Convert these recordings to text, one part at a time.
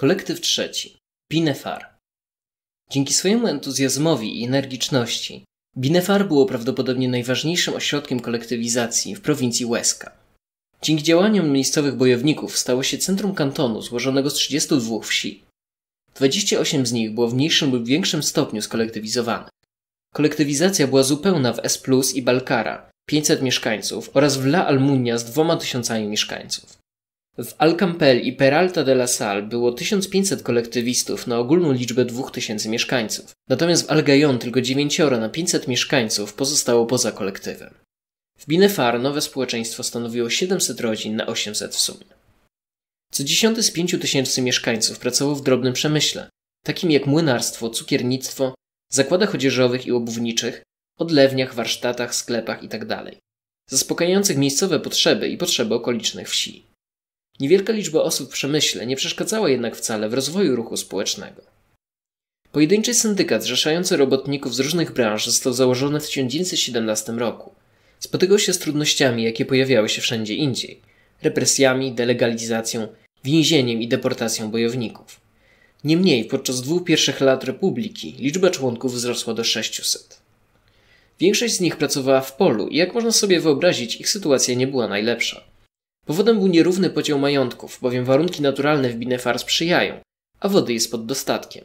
Kolektyw trzeci. Binefar. Dzięki swojemu entuzjazmowi i energiczności, Binefar było prawdopodobnie najważniejszym ośrodkiem kolektywizacji w prowincji Łeska. Dzięki działaniom miejscowych bojowników stało się centrum kantonu złożonego z 32 wsi. 28 z nich było w mniejszym lub większym stopniu skolektywizowanych. Kolektywizacja była zupełna w S i Balkara, 500 mieszkańców oraz w La Almunia z 2000 mieszkańców. W Alcampel i Peralta de la Salle było 1500 kolektywistów na ogólną liczbę 2000 mieszkańców, natomiast w Algayon tylko 9 na 500 mieszkańców pozostało poza kolektywem. W Binefar nowe społeczeństwo stanowiło 700 rodzin na 800 w sumie. Co dziesiąty z 5000 mieszkańców pracował w drobnym przemyśle, takim jak młynarstwo, cukiernictwo, zakładach odzieżowych i obuwniczych, odlewniach, warsztatach, sklepach itd., tak zaspokajających miejscowe potrzeby i potrzeby okolicznych wsi. Niewielka liczba osób w przemyśle nie przeszkadzała jednak wcale w rozwoju ruchu społecznego. Pojedynczy syndykat zrzeszający robotników z różnych branż został założony w 1917 roku. Spotykał się z trudnościami, jakie pojawiały się wszędzie indziej represjami, delegalizacją, więzieniem i deportacją bojowników. Niemniej podczas dwóch pierwszych lat republiki liczba członków wzrosła do 600. Większość z nich pracowała w polu i jak można sobie wyobrazić, ich sytuacja nie była najlepsza. Powodem był nierówny podział majątków, bowiem warunki naturalne w Binefar sprzyjają, a wody jest pod dostatkiem.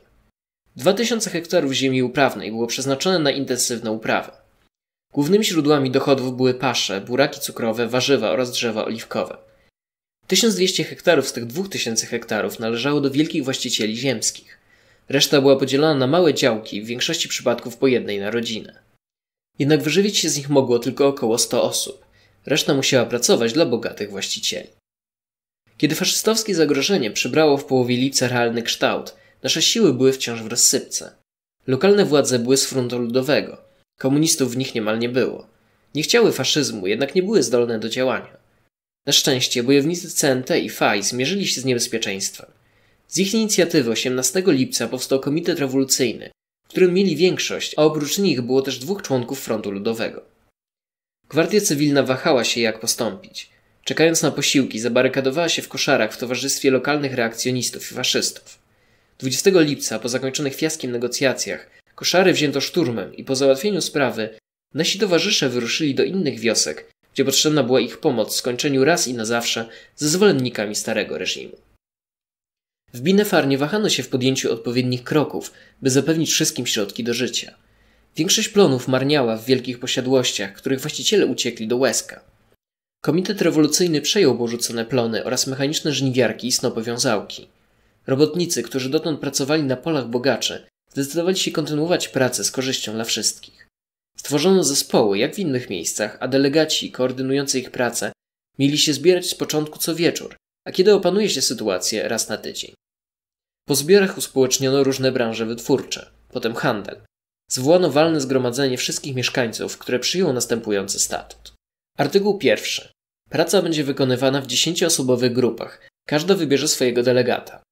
2000 hektarów ziemi uprawnej było przeznaczone na intensywne uprawy. Głównymi źródłami dochodów były pasze, buraki cukrowe, warzywa oraz drzewa oliwkowe. 1200 hektarów z tych 2000 hektarów należało do wielkich właścicieli ziemskich. Reszta była podzielona na małe działki, w większości przypadków po jednej na rodzinę. Jednak wyżywić się z nich mogło tylko około 100 osób. Reszta musiała pracować dla bogatych właścicieli. Kiedy faszystowskie zagrożenie przybrało w połowie lipca realny kształt, nasze siły były wciąż w rozsypce. Lokalne władze były z frontu ludowego. Komunistów w nich niemal nie było. Nie chciały faszyzmu, jednak nie były zdolne do działania. Na szczęście bojownicy CNT i FAI zmierzyli się z niebezpieczeństwem. Z ich inicjatywy 18 lipca powstał komitet rewolucyjny, w którym mieli większość, a oprócz nich było też dwóch członków frontu ludowego. Gwardia cywilna wahała się, jak postąpić. Czekając na posiłki, zabarykadowała się w koszarach w towarzystwie lokalnych reakcjonistów i faszystów. 20 lipca, po zakończonych fiaskiem negocjacjach, koszary wzięto szturmem i po załatwieniu sprawy nasi towarzysze wyruszyli do innych wiosek, gdzie potrzebna była ich pomoc w skończeniu raz i na zawsze ze zwolennikami starego reżimu. W Binefar nie wahano się w podjęciu odpowiednich kroków, by zapewnić wszystkim środki do życia – Większość plonów marniała w wielkich posiadłościach, których właściciele uciekli do łezka. Komitet rewolucyjny przejął porzucone plony oraz mechaniczne żniwiarki i snopowiązałki. Robotnicy, którzy dotąd pracowali na polach bogaczy, zdecydowali się kontynuować pracę z korzyścią dla wszystkich. Stworzono zespoły, jak w innych miejscach, a delegaci koordynujący ich pracę mieli się zbierać z początku co wieczór, a kiedy opanuje się sytuację raz na tydzień. Po zbiorach uspołeczniono różne branże wytwórcze, potem handel, zwołano walne zgromadzenie wszystkich mieszkańców, które przyjęło następujący statut. Artykuł pierwszy. Praca będzie wykonywana w dziesięcioosobowych grupach. Każda wybierze swojego delegata.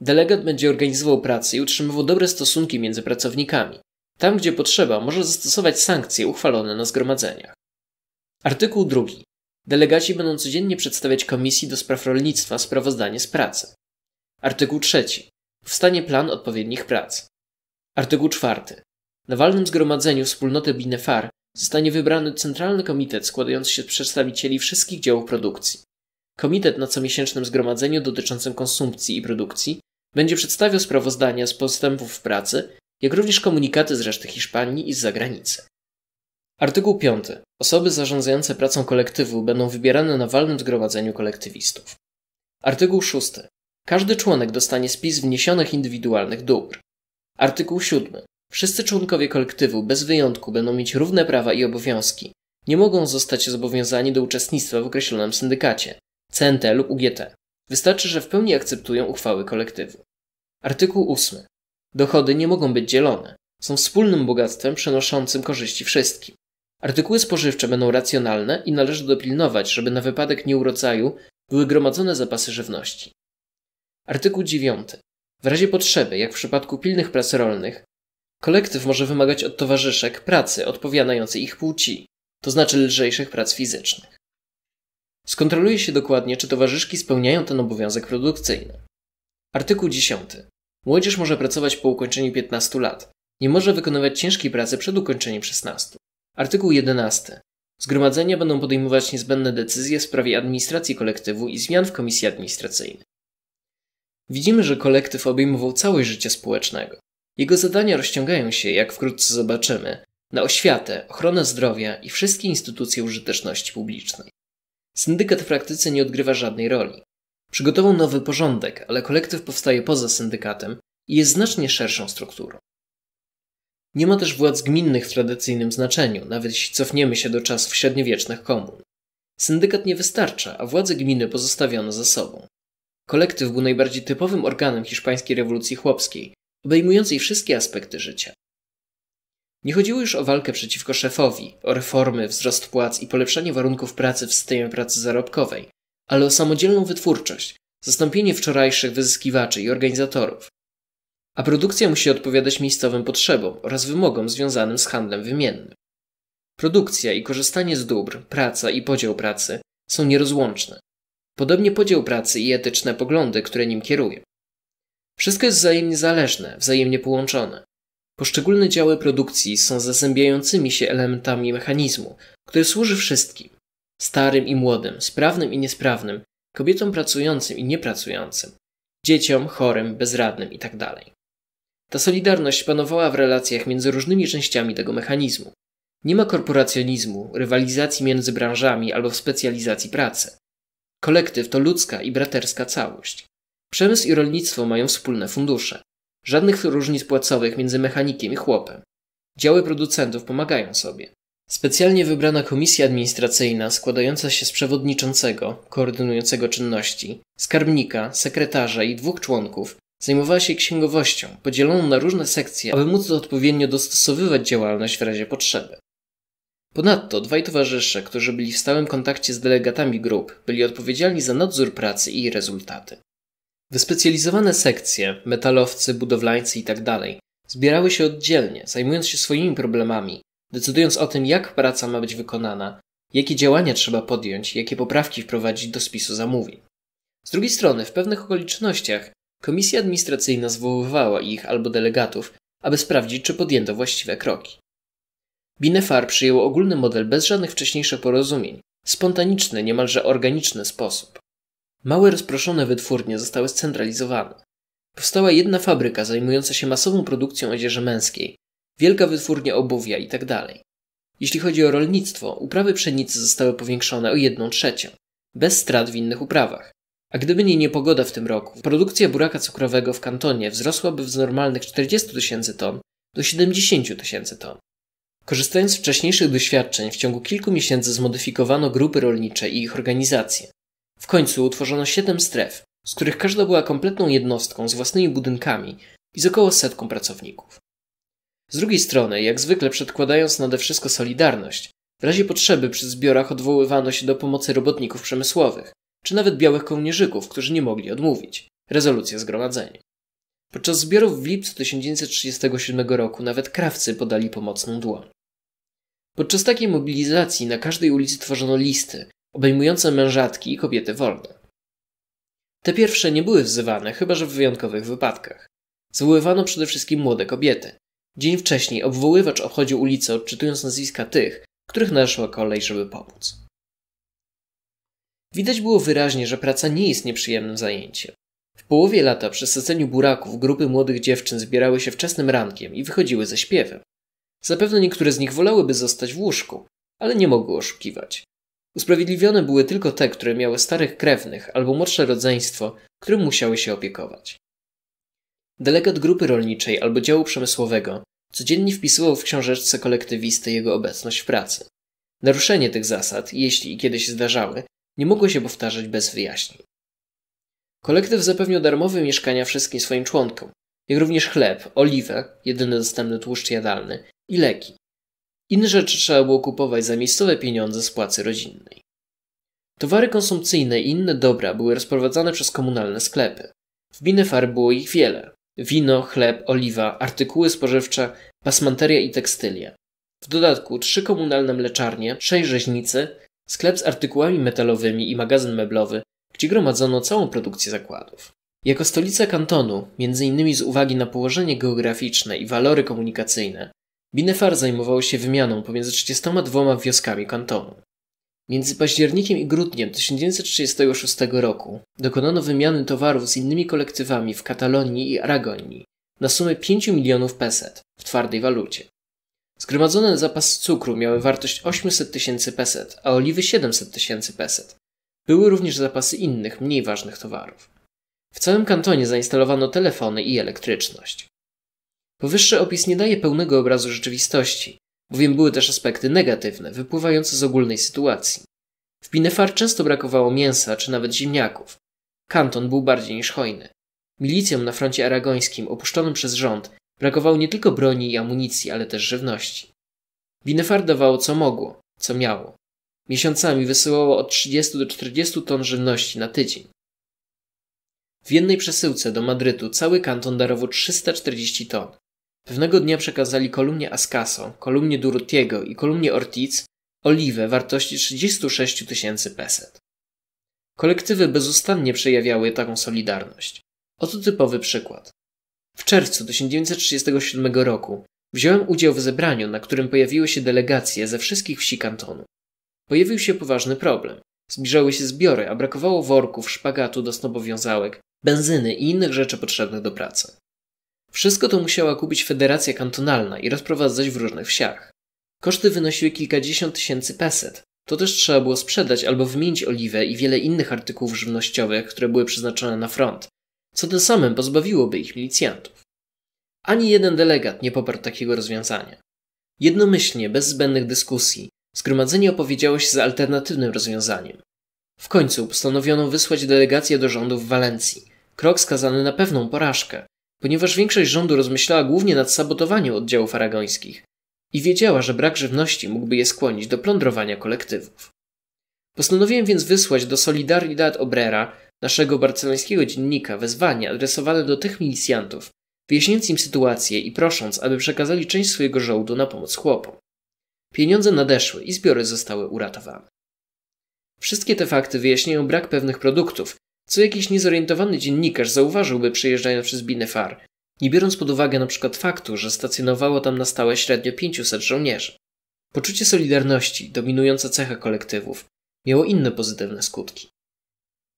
Delegat będzie organizował pracę i utrzymywał dobre stosunki między pracownikami. Tam, gdzie potrzeba, może zastosować sankcje uchwalone na zgromadzeniach. Artykuł drugi. Delegaci będą codziennie przedstawiać Komisji do Spraw Rolnictwa sprawozdanie z pracy. Artykuł trzeci. Powstanie plan odpowiednich prac. Artykuł czwarty. Na walnym zgromadzeniu wspólnoty Binefar zostanie wybrany centralny komitet składający się z przedstawicieli wszystkich działów produkcji. Komitet na comiesięcznym zgromadzeniu dotyczącym konsumpcji i produkcji będzie przedstawiał sprawozdania z postępów w pracy, jak również komunikaty z reszty Hiszpanii i z zagranicy. Artykuł 5. Osoby zarządzające pracą kolektywu będą wybierane na walnym zgromadzeniu kolektywistów. Artykuł 6. Każdy członek dostanie spis wniesionych indywidualnych dóbr. Artykuł 7. Wszyscy członkowie kolektywu bez wyjątku będą mieć równe prawa i obowiązki. Nie mogą zostać zobowiązani do uczestnictwa w określonym syndykacie, CNT lub UGT. Wystarczy, że w pełni akceptują uchwały kolektywu. Artykuł 8. Dochody nie mogą być dzielone. Są wspólnym bogactwem przenoszącym korzyści wszystkim. Artykuły spożywcze będą racjonalne i należy dopilnować, żeby na wypadek nieurodzaju były gromadzone zapasy żywności. Artykuł 9. W razie potrzeby, jak w przypadku pilnych prac rolnych, Kolektyw może wymagać od towarzyszek pracy odpowiadającej ich płci, to znaczy lżejszych prac fizycznych. Skontroluje się dokładnie, czy towarzyszki spełniają ten obowiązek produkcyjny. Artykuł 10. Młodzież może pracować po ukończeniu 15 lat. Nie może wykonywać ciężkiej pracy przed ukończeniem 16. Artykuł 11. Zgromadzenia będą podejmować niezbędne decyzje w sprawie administracji kolektywu i zmian w komisji administracyjnej. Widzimy, że kolektyw obejmował całe życie społecznego. Jego zadania rozciągają się, jak wkrótce zobaczymy, na oświatę, ochronę zdrowia i wszystkie instytucje użyteczności publicznej. Syndykat w praktyce nie odgrywa żadnej roli. Przygotował nowy porządek, ale kolektyw powstaje poza syndykatem i jest znacznie szerszą strukturą. Nie ma też władz gminnych w tradycyjnym znaczeniu, nawet jeśli cofniemy się do czasów średniowiecznych komun. Syndykat nie wystarcza, a władze gminy pozostawiono za sobą. Kolektyw był najbardziej typowym organem hiszpańskiej rewolucji chłopskiej, obejmującej wszystkie aspekty życia. Nie chodziło już o walkę przeciwko szefowi, o reformy, wzrost płac i polepszenie warunków pracy w systemie pracy zarobkowej, ale o samodzielną wytwórczość, zastąpienie wczorajszych wyzyskiwaczy i organizatorów. A produkcja musi odpowiadać miejscowym potrzebom oraz wymogom związanym z handlem wymiennym. Produkcja i korzystanie z dóbr, praca i podział pracy są nierozłączne. Podobnie podział pracy i etyczne poglądy, które nim kierują. Wszystko jest wzajemnie zależne, wzajemnie połączone. Poszczególne działy produkcji są zazębiającymi się elementami mechanizmu, który służy wszystkim starym i młodym, sprawnym i niesprawnym, kobietom pracującym i niepracującym, dzieciom, chorym, bezradnym itd. Tak Ta solidarność panowała w relacjach między różnymi częściami tego mechanizmu. Nie ma korporacjonizmu, rywalizacji między branżami albo w specjalizacji pracy. Kolektyw to ludzka i braterska całość. Przemysł i rolnictwo mają wspólne fundusze. Żadnych różnic płacowych między mechanikiem i chłopem. Działy producentów pomagają sobie. Specjalnie wybrana komisja administracyjna składająca się z przewodniczącego, koordynującego czynności, skarbnika, sekretarza i dwóch członków zajmowała się księgowością, podzieloną na różne sekcje, aby móc odpowiednio dostosowywać działalność w razie potrzeby. Ponadto dwaj towarzysze, którzy byli w stałym kontakcie z delegatami grup, byli odpowiedzialni za nadzór pracy i jej rezultaty. Wyspecjalizowane sekcje, metalowcy, budowlańcy itd. Tak zbierały się oddzielnie, zajmując się swoimi problemami, decydując o tym, jak praca ma być wykonana, jakie działania trzeba podjąć, jakie poprawki wprowadzić do spisu zamówień. Z drugiej strony, w pewnych okolicznościach komisja administracyjna zwoływała ich albo delegatów, aby sprawdzić, czy podjęto właściwe kroki. Binefar przyjęło ogólny model bez żadnych wcześniejszych porozumień, spontaniczny, niemalże organiczny sposób. Małe rozproszone wytwórnie zostały scentralizowane. Powstała jedna fabryka zajmująca się masową produkcją odzieży męskiej, wielka wytwórnia obuwia itd. Tak Jeśli chodzi o rolnictwo, uprawy pszenicy zostały powiększone o 1 trzecią, bez strat w innych uprawach. A gdyby nie niepogoda w tym roku, produkcja buraka cukrowego w kantonie wzrosłaby z normalnych 40 tysięcy ton do 70 tysięcy ton. Korzystając z wcześniejszych doświadczeń, w ciągu kilku miesięcy zmodyfikowano grupy rolnicze i ich organizacje. W końcu utworzono siedem stref, z których każda była kompletną jednostką z własnymi budynkami i z około setką pracowników. Z drugiej strony, jak zwykle przedkładając nade wszystko Solidarność, w razie potrzeby przy zbiorach odwoływano się do pomocy robotników przemysłowych, czy nawet białych kołnierzyków, którzy nie mogli odmówić. Rezolucja zgromadzenia. Podczas zbiorów w lipcu 1937 roku nawet krawcy podali pomocną dłoń. Podczas takiej mobilizacji na każdej ulicy tworzono listy, obejmujące mężatki i kobiety wolne. Te pierwsze nie były wzywane, chyba że w wyjątkowych wypadkach. Zwoływano przede wszystkim młode kobiety. Dzień wcześniej obwoływacz obchodził ulicę, odczytując nazwiska tych, których nadeszła kolej, żeby pomóc. Widać było wyraźnie, że praca nie jest nieprzyjemnym zajęciem. W połowie lata przy syceniu buraków grupy młodych dziewczyn zbierały się wczesnym rankiem i wychodziły ze śpiewem. Zapewne niektóre z nich wolałyby zostać w łóżku, ale nie mogły oszukiwać. Usprawiedliwione były tylko te, które miały starych krewnych albo młodsze rodzeństwo, którym musiały się opiekować. Delegat grupy rolniczej albo działu przemysłowego codziennie wpisywał w książeczce kolektywisty jego obecność w pracy. Naruszenie tych zasad, jeśli i kiedy się zdarzały, nie mogło się powtarzać bez wyjaśnień. Kolektyw zapewniał darmowe mieszkania wszystkim swoim członkom, jak również chleb, oliwę, jedyny dostępny tłuszcz jadalny i leki, inne rzeczy trzeba było kupować za miejscowe pieniądze z płacy rodzinnej. Towary konsumpcyjne i inne dobra były rozprowadzane przez komunalne sklepy. W Binefar było ich wiele. Wino, chleb, oliwa, artykuły spożywcze, pasmanteria i tekstylia. W dodatku trzy komunalne mleczarnie, sześć rzeźnicy, sklep z artykułami metalowymi i magazyn meblowy, gdzie gromadzono całą produkcję zakładów. Jako stolica kantonu, między innymi z uwagi na położenie geograficzne i walory komunikacyjne, Binefar zajmował się wymianą pomiędzy 32 wioskami kantonu. Między październikiem i grudniem 1936 roku dokonano wymiany towarów z innymi kolektywami w Katalonii i Aragonii na sumę 5 milionów peset w twardej walucie. Zgromadzone zapasy cukru miały wartość 800 tysięcy peset, a oliwy 700 tysięcy peset. Były również zapasy innych, mniej ważnych towarów. W całym kantonie zainstalowano telefony i elektryczność. Powyższy opis nie daje pełnego obrazu rzeczywistości, bowiem były też aspekty negatywne, wypływające z ogólnej sytuacji. W Binefar często brakowało mięsa czy nawet ziemniaków. Kanton był bardziej niż hojny. Milicjom na froncie aragońskim opuszczonym przez rząd brakowało nie tylko broni i amunicji, ale też żywności. Binefar dawało co mogło, co miało. Miesiącami wysyłało od 30 do 40 ton żywności na tydzień. W jednej przesyłce do Madrytu cały kanton darował 340 ton. Pewnego dnia przekazali kolumnie Ascaso, kolumnie Durutiego i kolumnie Ortiz oliwę wartości 36 tysięcy peset. Kolektywy bezustannie przejawiały taką solidarność. Oto typowy przykład. W czerwcu 1937 roku wziąłem udział w zebraniu, na którym pojawiły się delegacje ze wszystkich wsi kantonu. Pojawił się poważny problem. Zbliżały się zbiory, a brakowało worków, szpagatu do snobowiązałek, benzyny i innych rzeczy potrzebnych do pracy. Wszystko to musiała kupić federacja kantonalna i rozprowadzać w różnych wsiach. Koszty wynosiły kilkadziesiąt tysięcy peset. To też trzeba było sprzedać albo wymienić oliwę i wiele innych artykułów żywnościowych, które były przeznaczone na front, co tym samym pozbawiłoby ich milicjantów. Ani jeden delegat nie poparł takiego rozwiązania. Jednomyślnie, bez zbędnych dyskusji, zgromadzenie opowiedziało się za alternatywnym rozwiązaniem. W końcu postanowiono wysłać delegację do rządu w Walencji, krok skazany na pewną porażkę, ponieważ większość rządu rozmyślała głównie nad sabotowaniem oddziałów aragońskich i wiedziała, że brak żywności mógłby je skłonić do plądrowania kolektywów. Postanowiłem więc wysłać do Solidaridad Obrera, naszego barcelońskiego dziennika, wezwanie adresowane do tych milicjantów, wyjaśniając im sytuację i prosząc, aby przekazali część swojego żołdu na pomoc chłopom. Pieniądze nadeszły i zbiory zostały uratowane. Wszystkie te fakty wyjaśniają brak pewnych produktów, co jakiś niezorientowany dziennikarz zauważyłby przejeżdżając przez Binefar, nie biorąc pod uwagę np. faktu, że stacjonowało tam na stałe średnio 500 żołnierzy. Poczucie solidarności, dominująca cecha kolektywów, miało inne pozytywne skutki.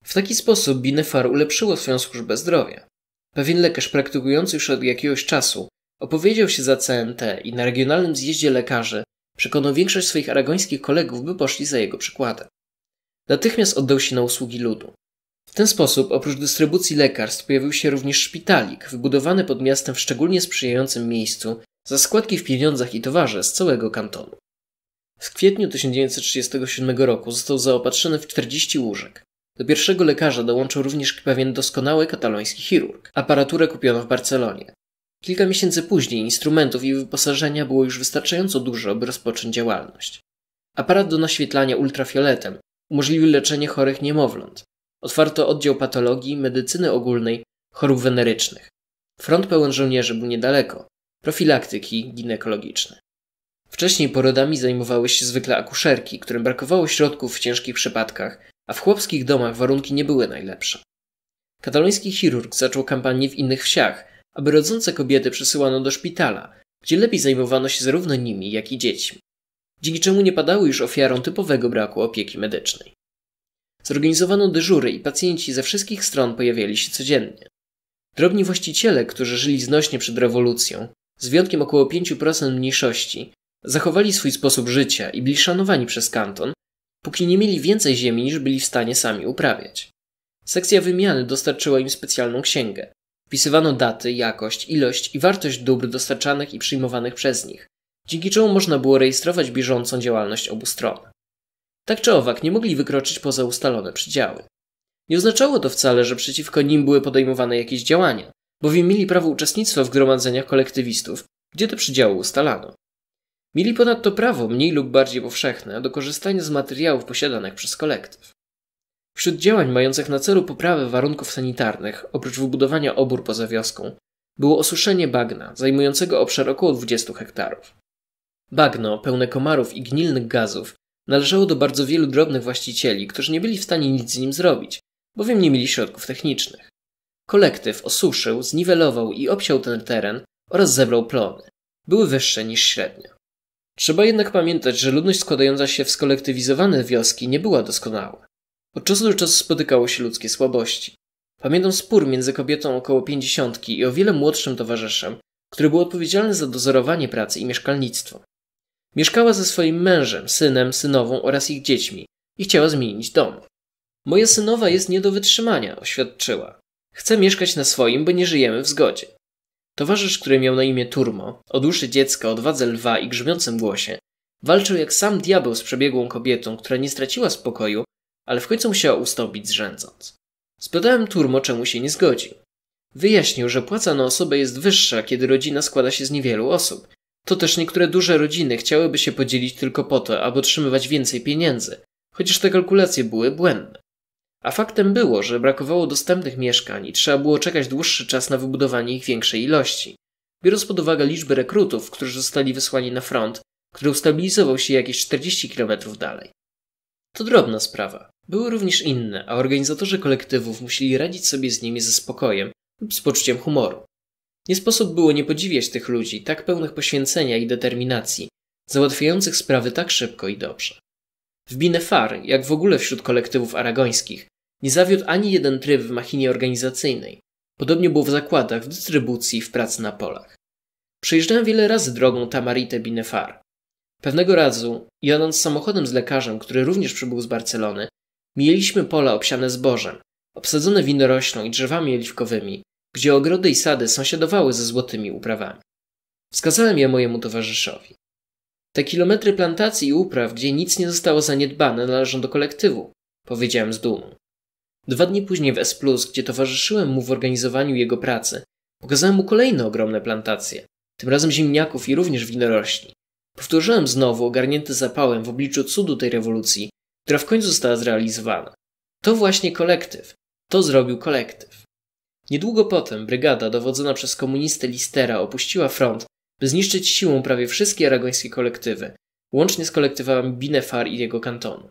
W taki sposób Binefar ulepszyło swoją służbę zdrowia. Pewien lekarz praktykujący już od jakiegoś czasu opowiedział się za CNT i na regionalnym zjeździe lekarzy przekonał większość swoich aragońskich kolegów, by poszli za jego przykładem. Natychmiast oddał się na usługi ludu. W ten sposób oprócz dystrybucji lekarstw pojawił się również szpitalik, wybudowany pod miastem w szczególnie sprzyjającym miejscu za składki w pieniądzach i towarze z całego kantonu. W kwietniu 1937 roku został zaopatrzony w 40 łóżek. Do pierwszego lekarza dołączył również pewien doskonały kataloński chirurg. Aparaturę kupiono w Barcelonie. Kilka miesięcy później instrumentów i wyposażenia było już wystarczająco dużo, by rozpocząć działalność. Aparat do naświetlania ultrafioletem umożliwił leczenie chorych niemowląt, otwarto oddział patologii, medycyny ogólnej, chorób wenerycznych. Front pełen żołnierzy był niedaleko, profilaktyki ginekologiczne. Wcześniej porodami zajmowały się zwykle akuszerki, którym brakowało środków w ciężkich przypadkach, a w chłopskich domach warunki nie były najlepsze. Kataloński chirurg zaczął kampanię w innych wsiach, aby rodzące kobiety przesyłano do szpitala, gdzie lepiej zajmowano się zarówno nimi, jak i dziećmi. Dzięki czemu nie padały już ofiarą typowego braku opieki medycznej. Zorganizowano dyżury i pacjenci ze wszystkich stron pojawiali się codziennie. Drobni właściciele, którzy żyli znośnie przed rewolucją, z wyjątkiem około 5% mniejszości, zachowali swój sposób życia i byli szanowani przez kanton, póki nie mieli więcej ziemi niż byli w stanie sami uprawiać. Sekcja wymiany dostarczyła im specjalną księgę. Wpisywano daty, jakość, ilość i wartość dóbr dostarczanych i przyjmowanych przez nich, dzięki czemu można było rejestrować bieżącą działalność obu stron. Tak czy owak, nie mogli wykroczyć poza ustalone przydziały. Nie oznaczało to wcale, że przeciwko nim były podejmowane jakieś działania, bowiem mieli prawo uczestnictwa w gromadzeniach kolektywistów, gdzie te przydziały ustalano. Mieli ponadto prawo, mniej lub bardziej powszechne, do korzystania z materiałów posiadanych przez kolektyw. Wśród działań mających na celu poprawę warunków sanitarnych, oprócz wybudowania obór poza wioską, było osuszenie bagna, zajmującego obszar około 20 hektarów. Bagno, pełne komarów i gnilnych gazów, Należało do bardzo wielu drobnych właścicieli, którzy nie byli w stanie nic z nim zrobić, bowiem nie mieli środków technicznych. Kolektyw osuszył, zniwelował i obsiał ten teren oraz zebrał plony. Były wyższe niż średnio. Trzeba jednak pamiętać, że ludność składająca się w skolektywizowane wioski nie była doskonała. Od czasu do czasu spotykało się ludzkie słabości. Pamiętam spór między kobietą około pięćdziesiątki i o wiele młodszym towarzyszem, który był odpowiedzialny za dozorowanie pracy i mieszkalnictwo. Mieszkała ze swoim mężem, synem, synową oraz ich dziećmi i chciała zmienić dom. Moja synowa jest nie do wytrzymania, oświadczyła. Chce mieszkać na swoim, bo nie żyjemy w zgodzie. Towarzysz, który miał na imię Turmo, o duszy dziecka, odwadze lwa i grzmiącym głosie, walczył jak sam diabeł z przebiegłą kobietą, która nie straciła spokoju, ale w końcu musiała ustąpić zrzędząc. Spytałem Turmo, czemu się nie zgodził. Wyjaśnił, że płaca na osobę jest wyższa, kiedy rodzina składa się z niewielu osób to też niektóre duże rodziny chciałyby się podzielić tylko po to, aby otrzymywać więcej pieniędzy, chociaż te kalkulacje były błędne. A faktem było, że brakowało dostępnych mieszkań i trzeba było czekać dłuższy czas na wybudowanie ich większej ilości. Biorąc pod uwagę liczbę rekrutów, którzy zostali wysłani na front, który ustabilizował się jakieś 40 km dalej. To drobna sprawa. Były również inne, a organizatorzy kolektywów musieli radzić sobie z nimi ze spokojem lub z poczuciem humoru. Nie sposób było nie podziwiać tych ludzi, tak pełnych poświęcenia i determinacji, załatwiających sprawy tak szybko i dobrze. W Binefar, jak w ogóle wśród kolektywów aragońskich, nie zawiódł ani jeden tryb w machinie organizacyjnej. Podobnie było w zakładach, w dystrybucji, w pracy na polach. Przejeżdżałem wiele razy drogą Tamarite Binefar. Pewnego razu, jadąc samochodem z lekarzem, który również przybył z Barcelony, mieliśmy pola obsiane zbożem, obsadzone winoroślą i drzewami oliwkowymi, gdzie ogrody i sady sąsiadowały ze złotymi uprawami. Wskazałem je mojemu towarzyszowi. Te kilometry plantacji i upraw, gdzie nic nie zostało zaniedbane, należą do kolektywu, powiedziałem z dumą. Dwa dni później w S, gdzie towarzyszyłem mu w organizowaniu jego pracy, pokazałem mu kolejne ogromne plantacje, tym razem ziemniaków i również winorośli. Powtórzyłem znowu ogarnięty zapałem w obliczu cudu tej rewolucji, która w końcu została zrealizowana. To właśnie kolektyw. To zrobił kolektyw. Niedługo potem brygada dowodzona przez komunistę Listera opuściła front, by zniszczyć siłą prawie wszystkie aragońskie kolektywy, łącznie z kolektywami Binefar i jego kantonu.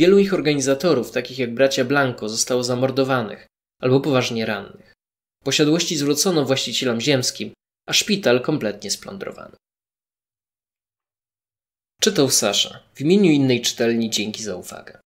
Wielu ich organizatorów, takich jak bracia Blanco, zostało zamordowanych albo poważnie rannych. Posiadłości zwrócono właścicielom ziemskim, a szpital kompletnie splądrowano. Czytał Sasza w imieniu innej czytelni dzięki za uwagę.